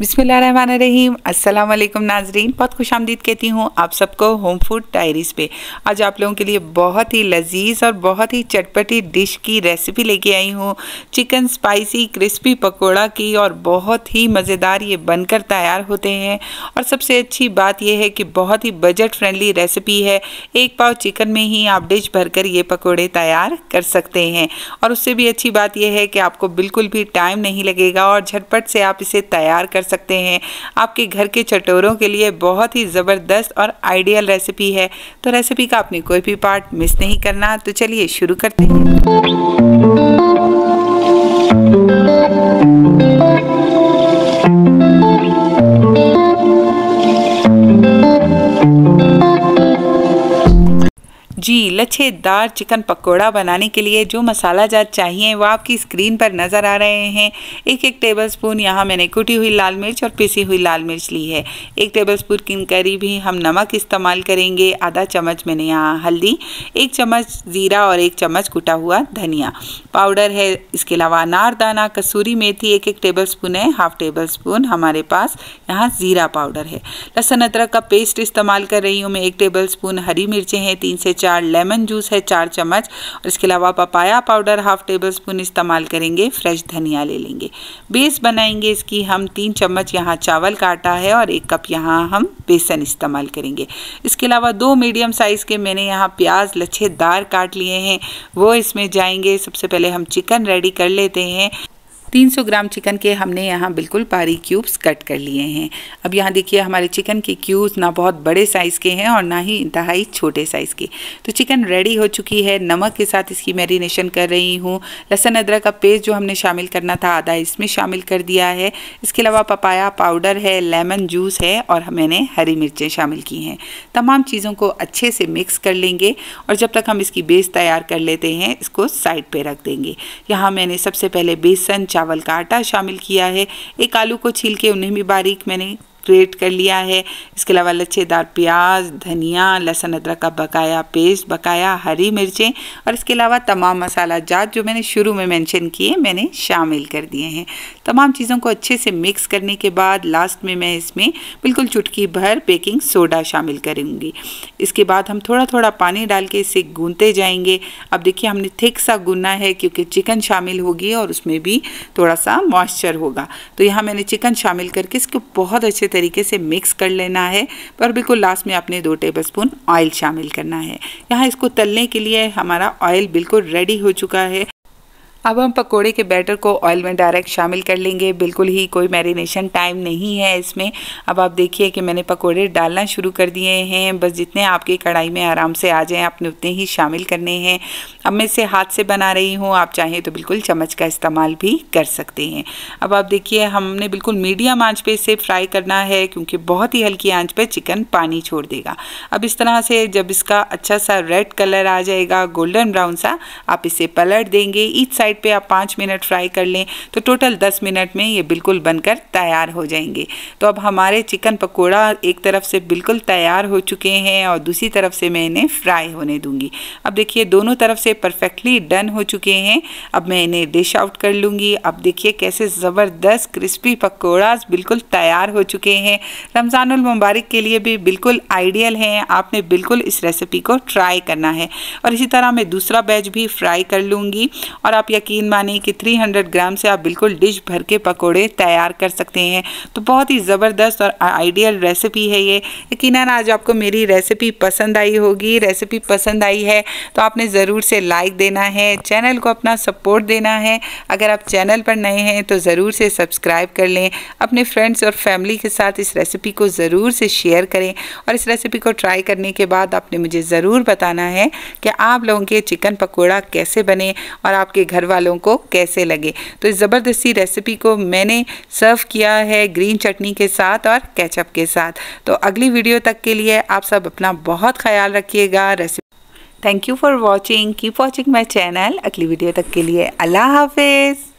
बिसमीम असल वालेकुम नाजरीन बहुत खुश आमदीद कहती हूँ आप सबको होम फूड डायरीज़ पे आज आप लोगों के लिए बहुत ही लजीज और बहुत ही चटपटी डिश की रेसिपी लेके आई हूँ चिकन स्पाइसी क्रिस्पी पकोड़ा की और बहुत ही मज़ेदार ये बनकर तैयार होते हैं और सबसे अच्छी बात यह है कि बहुत ही बजट फ्रेंडली रेसिपी है एक पाव चिकन में ही आप डिश भरकर ये पकौड़े तैयार कर सकते हैं और उससे भी अच्छी बात यह है कि आपको बिल्कुल भी टाइम नहीं लगेगा और झटपट से आप इसे तैयार कर सकते हैं आपके घर के चटोरों के लिए बहुत ही ज़बरदस्त और आइडियल रेसिपी है तो रेसिपी का आपने कोई भी पार्ट मिस नहीं करना तो चलिए शुरू करते हैं लच्छेदार चिकन पकोड़ा बनाने के लिए जो मसाला जात चाहिए वो आपकी स्क्रीन पर नज़र आ रहे हैं एक एक टेबल स्पून यहाँ मैंने कुटी हुई लाल मिर्च और पिसी हुई लाल मिर्च ली है एक टेबल स्पून किन करी भी हम नमक इस्तेमाल करेंगे आधा चम्मच मैंने यहाँ हल्दी एक चम्मच ज़ीरा और एक चम्मच कुटा हुआ धनिया पाउडर है इसके अलावा अनारदाना कसूरी मेथी एक एक टेबल स्पून है हाफ टेबल स्पून हमारे पास यहाँ ज़ीरा पाउडर है लहसुन अदरक का पेस्ट इस्तेमाल कर रही हूँ मैं एक टेबल स्पून हरी मिर्चें हैं तीन से चार लेमन जूस है चार चम्मच और इसके अलावा papaya powder half tablespoon इस्तेमाल करेंगे फ्रेश धनिया ले लेंगे बेस बनाएंगे इसकी हम तीन चम्मच यहाँ चावल का आटा है और एक कप यहाँ हम बेसन इस्तेमाल करेंगे इसके अलावा दो मीडियम साइज़ के मैंने यहाँ प्याज लच्छेदार काट लिए हैं वो इसमें जाएंगे सबसे पहले हम चिकन रेडी कर लेते हैं 300 ग्राम चिकन के हमने यहाँ बिल्कुल पारी क्यूब्स कट कर लिए हैं अब यहाँ देखिए हमारे चिकन के क्यूब्स ना बहुत बड़े साइज़ के हैं और ना ही इंतहाई छोटे साइज़ के तो चिकन रेडी हो चुकी है नमक के साथ इसकी मैरिनेशन कर रही हूँ लहसन अदरक का पेस्ट जो हमने शामिल करना था आधा इसमें शामिल कर दिया है इसके अलावा पपाया पाउडर है लेमन जूस है और मैंने हरी मिर्चें शामिल की हैं तमाम चीज़ों को अच्छे से मिक्स कर लेंगे और जब तक हम इसकी बेस तैयार कर लेते हैं इसको साइड पर रख देंगे यहाँ मैंने सबसे पहले बेसन चावल का आटा शामिल किया है एक आलू को छील के उन्हें भी बारीक मैंने ग्रेट कर लिया है इसके अलावा लच्छेदार प्याज धनिया लहसुन अदरक का बकाया पेस्ट बकाया हरी मिर्चें और इसके अलावा तमाम मसाला जात जो मैंने शुरू में मेंशन किए मैंने शामिल कर दिए हैं तमाम चीज़ों को अच्छे से मिक्स करने के बाद लास्ट में मैं इसमें बिल्कुल चुटकी भर बेकिंग सोडा शामिल करूँगी इसके बाद हम थोड़ा थोड़ा पानी डाल के इसे गूँते जाएंगे अब देखिए हमने थिक सा गूंदना है क्योंकि चिकन शामिल होगी और उसमें भी थोड़ा सा मॉइस्चर होगा तो यहाँ मैंने चिकन शामिल करके इसको बहुत अच्छे तरीके से मिक्स कर लेना है और बिल्कुल लास्ट में आपने दो टेबल स्पून ऑयल शामिल करना है यहाँ इसको तलने के लिए हमारा ऑयल बिल्कुल रेडी हो चुका है अब हम पकोड़े के बैटर को ऑयल में डायरेक्ट शामिल कर लेंगे बिल्कुल ही कोई मैरिनेशन टाइम नहीं है इसमें अब आप देखिए कि मैंने पकोड़े डालना शुरू कर दिए हैं बस जितने आपकी कढ़ाई में आराम से आ जाएं आपने उतने ही शामिल करने हैं अब मैं इसे हाथ से बना रही हूँ आप चाहें तो बिल्कुल चम्मच का इस्तेमाल भी कर सकते हैं अब आप देखिए हमने बिल्कुल मीडियम आँच पर इसे फ्राई करना है क्योंकि बहुत ही हल्की आँच पर चिकन पानी छोड़ देगा अब इस तरह से जब इसका अच्छा सा रेड कलर आ जाएगा गोल्डन ब्राउन सा आप इसे पलट देंगे ईच साइड साइड पे आप पाँच मिनट फ्राई कर लें तो टोटल दस मिनट में ये बिल्कुल बनकर तैयार हो जाएंगे तो अब हमारे चिकन पकौड़ा एक तरफ से बिल्कुल तैयार हो चुके हैं और दूसरी तरफ से मैं इन्हें फ्राई होने दूंगी अब देखिए दोनों तरफ से परफेक्टली डन हो चुके हैं अब मैं इन्हें डिश आउट कर लूँगी अब देखिए कैसे ज़बरदस्त क्रिस्पी पकौड़ा बिल्कुल तैयार हो चुके हैं रमज़ानुल मुबारक के लिए भी बिल्कुल आइडियल हैं आपने बिल्कुल इस रेसिपी को ट्राई करना है और इसी तरह मैं दूसरा बैच भी फ्राई कर लूँगी और आप यकीन माने कि 300 ग्राम से आप बिल्कुल डिश भर के पकौड़े तैयार कर सकते हैं तो बहुत ही ज़बरदस्त और आइडियल रेसिपी है ये यकीन आज आपको मेरी रेसिपी पसंद आई होगी रेसिपी पसंद आई है तो आपने ज़रूर से लाइक देना है चैनल को अपना सपोर्ट देना है अगर आप चैनल पर नए हैं तो ज़रूर से सब्सक्राइब कर लें अपने फ्रेंड्स और फैमिली के साथ इस रेसिपी को ज़रूर से शेयर करें और इस रेसिपी को ट्राई करने के बाद आपने मुझे ज़रूर बताना है कि आप लोगों के चिकन पकौड़ा कैसे बने और आपके घर वालों को कैसे लगे तो इस ज़बरदस्ती रेसिपी को मैंने सर्व किया है ग्रीन चटनी के साथ और कैचअप के साथ तो अगली वीडियो तक के लिए आप सब अपना बहुत ख्याल रखिएगा recipe thank you for watching keep watching my channel अगली वीडियो तक के लिए अल्लाह हाफिज़